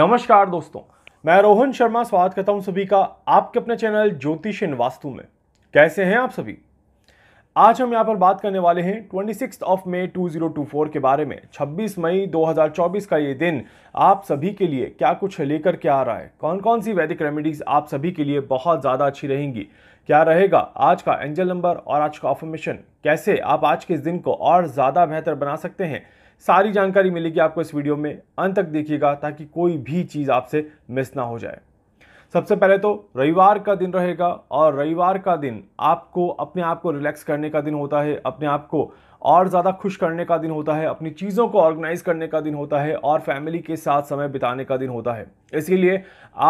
नमस्कार दोस्तों मैं रोहन शर्मा स्वागत करता हूं सभी का आपके अपने चैनल ज्योतिष इन वास्तु में कैसे हैं आप सभी आज हम यहां पर बात करने वाले हैं twenty six of May two zero two four के बारे में छब्बीस मई दो हजार चौबीस का ये दिन आप सभी के लिए क्या कुछ लेकर के आ रहा है कौन कौन सी वैदिक रेमेडीज आप सभी के लिए बहुत ज़्यादा अच्छी रहेंगी क्या रहेगा आज का एंजल नंबर और आज का ऑफर्मेशन कैसे आप आज के इस दिन को और ज़्यादा बेहतर बना सकते हैं सारी जानकारी मिलेगी आपको इस वीडियो में अंत तक देखिएगा ताकि कोई भी चीज़ आपसे मिस ना हो जाए सबसे पहले तो रविवार का दिन रहेगा और रविवार का दिन आपको अपने आप को रिलैक्स करने का दिन होता है अपने आप को और ज़्यादा खुश करने का दिन होता है अपनी चीज़ों को ऑर्गेनाइज करने का दिन होता है और फैमिली के साथ समय बिताने का दिन होता है इसीलिए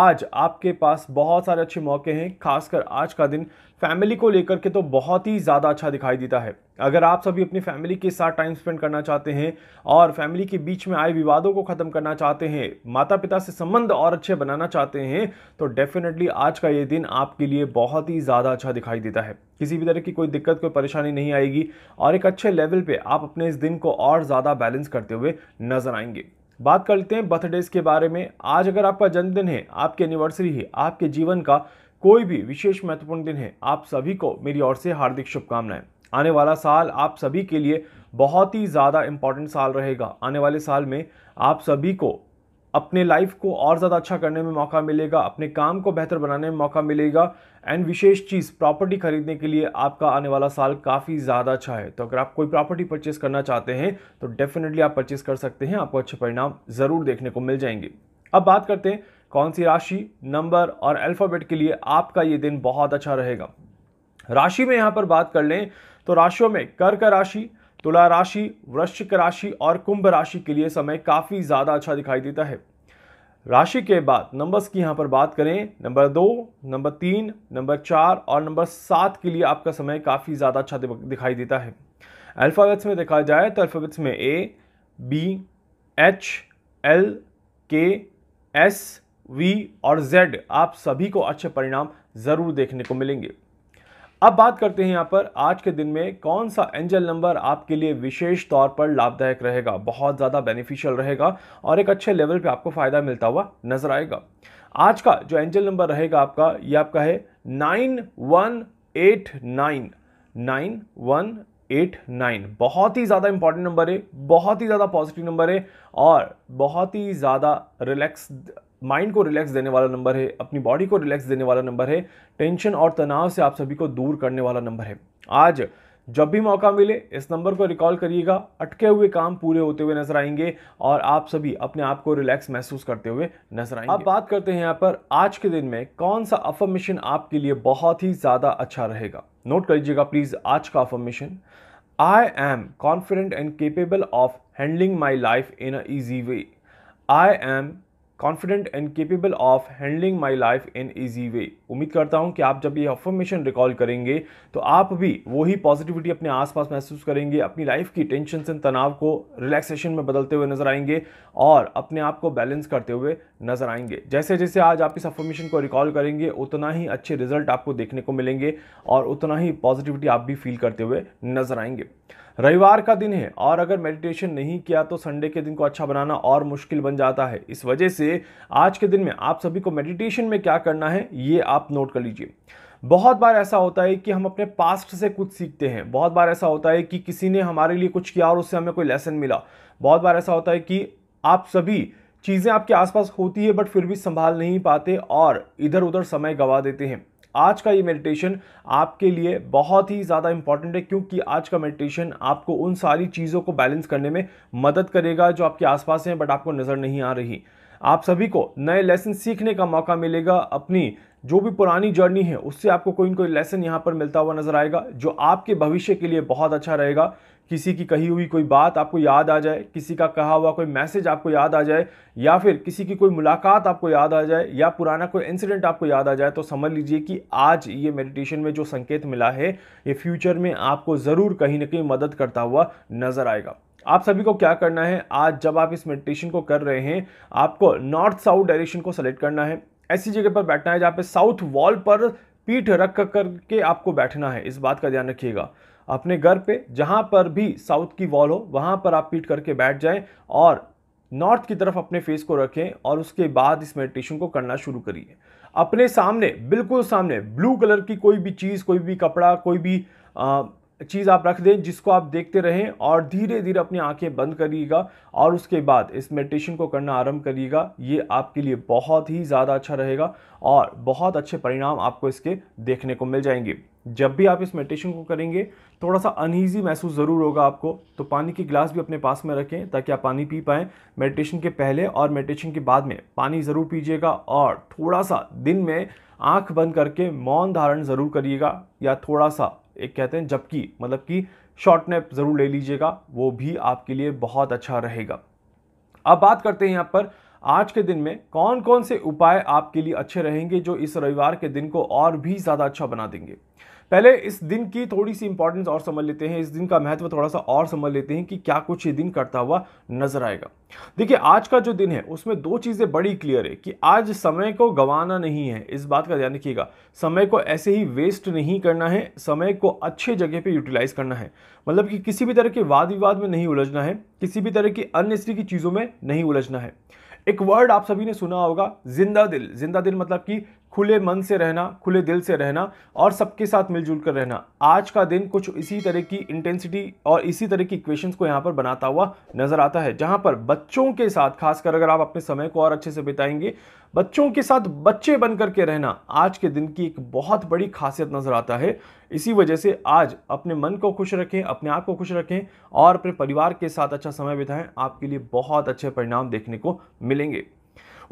आज आपके पास बहुत सारे अच्छे मौके हैं खासकर आज का दिन फैमिली को लेकर के तो बहुत ही ज़्यादा अच्छा दिखाई देता है अगर आप सभी अपनी फैमिली के साथ टाइम स्पेंड करना चाहते हैं और फैमिली के बीच में आए विवादों को ख़त्म करना चाहते हैं माता पिता से संबंध और अच्छे बनाना चाहते हैं तो डेफिनेटली आज का ये दिन आपके लिए बहुत ही ज़्यादा अच्छा दिखाई देता है किसी भी तरह की कोई दिक्कत कोई परेशानी नहीं आएगी और एक अच्छे लेवल पर आप अपने इस दिन को और ज़्यादा बैलेंस करते हुए नजर आएंगे बात करते हैं बर्थडेज के बारे में आज अगर आपका जन्मदिन है आपकी एनिवर्सरी है आपके जीवन का कोई भी विशेष महत्वपूर्ण दिन है आप सभी को मेरी ओर से हार्दिक शुभकामनाएं आने वाला साल आप सभी के लिए बहुत ही ज़्यादा इम्पॉर्टेंट साल रहेगा आने वाले साल में आप सभी को अपने लाइफ को और ज़्यादा अच्छा करने में मौका मिलेगा अपने काम को बेहतर बनाने में मौका मिलेगा एंड विशेष चीज़ प्रॉपर्टी खरीदने के लिए आपका आने वाला साल काफ़ी ज़्यादा अच्छा है तो अगर आप कोई प्रॉपर्टी परचेस करना चाहते हैं तो डेफिनेटली आप परचेस कर सकते हैं आपको अच्छे परिणाम ज़रूर देखने को मिल जाएंगे अब बात करते हैं कौन सी राशि नंबर और अल्फ़ाबेट के लिए आपका ये दिन बहुत अच्छा रहेगा राशि में यहाँ पर बात कर लें तो राशियों में कर्क राशि तुला राशि वृश्चिक राशि और कुंभ राशि के लिए समय काफ़ी ज़्यादा अच्छा दिखाई देता है राशि के बाद नंबर्स की यहाँ पर बात करें नंबर दो नंबर तीन नंबर चार और नंबर सात के लिए आपका समय काफ़ी ज़्यादा अच्छा दिखाई देता है अल्फ़ाबेट्स में देखा जाए तो अल्फ़ाबेट्स में A B H L K S V और जेड आप सभी को अच्छे परिणाम ज़रूर देखने को मिलेंगे अब बात करते हैं यहाँ पर आज के दिन में कौन सा एंजल नंबर आपके लिए विशेष तौर पर लाभदायक रहेगा बहुत ज़्यादा बेनिफिशियल रहेगा और एक अच्छे लेवल पे आपको फ़ायदा मिलता हुआ नजर आएगा आज का जो एंजल नंबर रहेगा आपका ये आपका है nine one eight nine nine one eight nine बहुत ही ज़्यादा इंपॉर्टेंट नंबर है बहुत ही ज़्यादा पॉजिटिव नंबर है और बहुत ही ज़्यादा रिलैक्स माइंड को रिलैक्स देने वाला नंबर है अपनी बॉडी को रिलैक्स देने वाला नंबर है टेंशन और तनाव से आप सभी को दूर करने वाला नंबर है आज जब भी मौका मिले इस नंबर को रिकॉल करिएगा अटके हुए काम पूरे होते हुए नजर आएंगे और आप सभी अपने आप को रिलैक्स महसूस करते हुए नजर आएंगे अब बात करते हैं यहाँ पर आज के दिन में कौन सा अफर्मेशन आपके लिए बहुत ही ज़्यादा अच्छा रहेगा नोट कर लीजिएगा प्लीज़ आज का affirmation I am confident and capable of handling my life in a easy way I am confident and capable of handling my life in easy way उम्मीद करता हूँ कि आप जब ये अफॉर्मेशन रिकॉल करेंगे तो आप भी वही पॉजिटिविटी अपने आसपास महसूस करेंगे अपनी लाइफ की टेंशन से तनाव को रिलैक्सेशन में बदलते हुए नजर आएंगे और अपने आप को बैलेंस करते हुए नजर आएंगे जैसे जैसे आज आप इस अफॉर्मेशन को रिकॉल करेंगे उतना ही अच्छे रिजल्ट आपको देखने को मिलेंगे और उतना ही पॉजिटिविटी आप भी फील करते हुए नजर आएंगे रविवार का दिन है और अगर मेडिटेशन नहीं किया तो संडे के दिन को अच्छा बनाना और मुश्किल बन जाता है इस वजह से आज के दिन में आप सभी को मेडिटेशन में क्या करना है ये आप नोट कर लीजिए बहुत बार ऐसा होता है कि हम अपने पास्ट से कुछ सीखते हैं बहुत बार ऐसा होता है कि किसी ने हमारे लिए कुछ किया और उससे हमें कोई लेसन मिला बहुत बार ऐसा होता है कि आप सभी चीज़ें आपके आसपास होती है बट फिर भी संभाल नहीं पाते और इधर उधर समय गवा देते हैं आज का ये मेडिटेशन आपके लिए बहुत ही ज़्यादा इंपॉर्टेंट है क्योंकि आज का मेडिटेशन आपको उन सारी चीज़ों को बैलेंस करने में मदद करेगा जो आपके आसपास हैं बट आपको नज़र नहीं आ रही आप सभी को नए लेसन सीखने का मौका मिलेगा अपनी जो भी पुरानी जर्नी है उससे आपको कोई ना कोई लेसन यहाँ पर मिलता हुआ नजर आएगा जो आपके भविष्य के लिए बहुत अच्छा रहेगा किसी की कही हुई कोई बात आपको याद आ जाए किसी का कहा हुआ कोई मैसेज आपको याद आ जाए या फिर किसी की कोई मुलाकात आपको याद आ जाए या पुराना कोई इंसिडेंट आपको याद आ जाए तो समझ लीजिए कि आज ये मेडिटेशन में जो संकेत मिला है ये फ्यूचर में आपको ज़रूर कहीं ना कहीं मदद करता हुआ नज़र आएगा आप सभी को क्या करना है आज जब आप इस मेडिटेशन को कर रहे हैं आपको नॉर्थ साउथ डायरेक्शन को सेलेक्ट करना है ऐसी जगह पर बैठना है जहाँ पे साउथ वॉल पर पीठ रख कर करके आपको बैठना है इस बात का ध्यान रखिएगा अपने घर पे जहाँ पर भी साउथ की वॉल हो वहाँ पर आप पीठ करके बैठ जाएं और नॉर्थ की तरफ अपने फेस को रखें और उसके बाद इस मेडिटेशन को करना शुरू करिए अपने सामने बिल्कुल सामने ब्लू कलर की कोई भी चीज़ कोई भी कपड़ा कोई भी आ, चीज़ आप रख दें जिसको आप देखते रहें और धीरे धीरे अपनी आंखें बंद करिएगा और उसके बाद इस मेडिटेशन को करना आरंभ करिएगा ये आपके लिए बहुत ही ज़्यादा अच्छा रहेगा और बहुत अच्छे परिणाम आपको इसके देखने को मिल जाएंगे जब भी आप इस मेडिटेशन को करेंगे थोड़ा सा अनईजी महसूस ज़रूर होगा आपको तो पानी की गिलास भी अपने पास में रखें ताकि आप पानी पी पाएँ मेडिटेशन के पहले और मेडिटेशन के बाद में पानी ज़रूर पीजिएगा और थोड़ा सा दिन में आंख बंद करके मौन धारण ज़रूर करिएगा या थोड़ा सा एक कहते हैं जबकि मतलब कि शॉर्ट नैप ज़रूर ले लीजिएगा वो भी आपके लिए बहुत अच्छा रहेगा अब बात करते हैं यहाँ पर आज के दिन में कौन कौन से उपाय आपके लिए अच्छे रहेंगे जो इस रविवार के दिन को और भी ज़्यादा अच्छा बना देंगे पहले इस दिन की थोड़ी सी इंपॉर्टेंस और समझ लेते हैं इस दिन का महत्व थोड़ा सा और समझ लेते हैं कि क्या कुछ ये दिन करता हुआ नजर आएगा देखिए आज का जो दिन है उसमें दो चीज़ें बड़ी क्लियर है कि आज समय को गंवाना नहीं है इस बात का ध्यान रखिएगा समय को ऐसे ही वेस्ट नहीं करना है समय को अच्छे जगह पर यूटिलाइज करना है मतलब कि किसी भी तरह के वाद विवाद में नहीं उलझना है किसी भी तरह की अननेसरी की चीज़ों में नहीं उलझना है एक वर्ड आप सभी ने सुना होगा जिंदा दिल जिंदा दिल मतलब कि खुले मन से रहना खुले दिल से रहना और सबके साथ मिलजुल कर रहना आज का दिन कुछ इसी तरह की इंटेंसिटी और इसी तरह की इक्वेशंस को यहाँ पर बनाता हुआ नज़र आता है जहाँ पर बच्चों के साथ खासकर अगर आप अपने समय को और अच्छे से बिताएंगे बच्चों के साथ बच्चे बन करके रहना आज के दिन की एक बहुत बड़ी खासियत नज़र आता है इसी वजह से आज अपने मन को खुश रखें अपने आप को खुश रखें और अपने परिवार के साथ अच्छा समय बिताएं आपके लिए बहुत अच्छे परिणाम देखने को मिलेंगे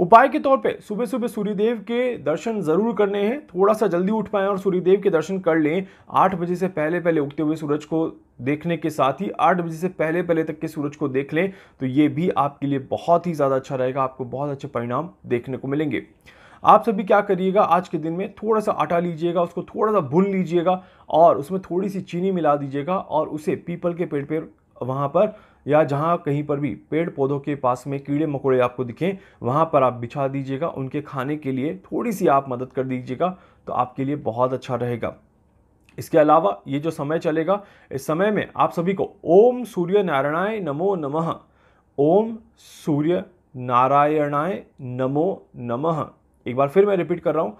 उपाय के तौर पे सुबह सुबह सूर्यदेव के दर्शन ज़रूर करने हैं थोड़ा सा जल्दी उठ पाए और सूर्यदेव के दर्शन कर लें आठ बजे से पहले पहले उगते हुए सूरज को देखने के साथ ही आठ बजे से पहले पहले तक के सूरज को देख लें तो ये भी आपके लिए बहुत ही ज़्यादा अच्छा रहेगा आपको बहुत अच्छे परिणाम देखने को मिलेंगे आप सभी क्या करिएगा आज के दिन में थोड़ा सा आटा लीजिएगा उसको थोड़ा सा भून लीजिएगा और उसमें थोड़ी सी चीनी मिला दीजिएगा और उसे पीपल के पेड़ पर वहाँ पर या जहाँ कहीं पर भी पेड़ पौधों के पास में कीड़े मकोड़े आपको दिखें वहाँ पर आप बिछा दीजिएगा उनके खाने के लिए थोड़ी सी आप मदद कर दीजिएगा तो आपके लिए बहुत अच्छा रहेगा इसके अलावा ये जो समय चलेगा इस समय में आप सभी को ओम सूर्य नारायणाय नमो नमः ओम सूर्य नारायणाय नमो नमः एक बार फिर मैं रिपीट कर रहा हूँ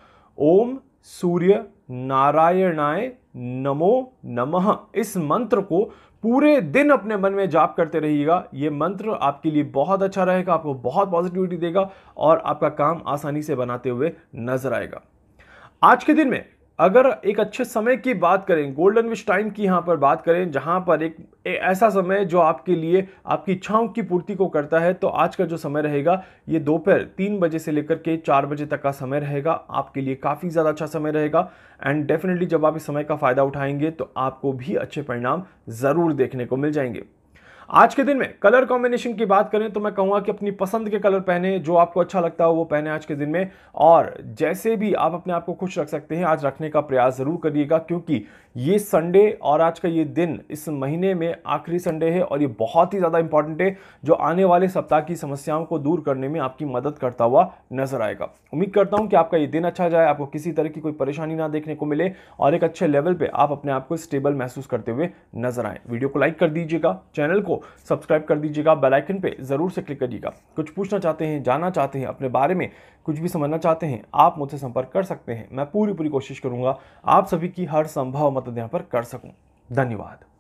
ओम सूर्य नारायणाय नमो नमः इस मंत्र को पूरे दिन अपने मन में जाप करते रहिएगा ये मंत्र आपके लिए बहुत अच्छा रहेगा आपको बहुत पॉजिटिविटी देगा और आपका काम आसानी से बनाते हुए नजर आएगा आज के दिन में अगर एक अच्छे समय की बात करें गोल्डन विश टाइम की यहाँ पर बात करें जहाँ पर एक ऐसा समय जो आपके लिए आपकी इच्छाओं की पूर्ति को करता है तो आज का जो समय रहेगा ये दोपहर तीन बजे से लेकर के चार बजे तक का समय रहेगा आपके लिए काफ़ी ज़्यादा अच्छा समय रहेगा एंड डेफिनेटली जब आप इस समय का फ़ायदा उठाएंगे तो आपको भी अच्छे परिणाम ज़रूर देखने को मिल जाएंगे आज के दिन में कलर कॉम्बिनेशन की बात करें तो मैं कहूंगा कि अपनी पसंद के कलर पहने जो आपको अच्छा लगता हो वो पहने आज के दिन में और जैसे भी आप अपने आप को खुश रख सकते हैं आज रखने का प्रयास ज़रूर करिएगा क्योंकि ये संडे और आज का ये दिन इस महीने में आखिरी संडे है और ये बहुत ही ज़्यादा इंपॉर्टेंट है जो आने वाले सप्ताह की समस्याओं को दूर करने में आपकी मदद करता हुआ नजर आएगा उम्मीद करता हूँ कि आपका ये दिन अच्छा जाए आपको किसी तरह की कोई परेशानी ना देखने को मिले और एक अच्छे लेवल पर आप अपने आप को स्टेबल महसूस करते हुए नजर आए वीडियो को लाइक कर दीजिएगा चैनल को सब्सक्राइब कर दीजिएगा बेलाइकन पर ज़रूर से क्लिक करिएगा कुछ पूछना चाहते हैं जानना चाहते हैं अपने बारे में कुछ भी समझना चाहते हैं आप मुझसे संपर्क कर सकते हैं मैं पूरी पूरी कोशिश करूँगा आप सभी की हर संभव मदद यहाँ पर कर सकूँ धन्यवाद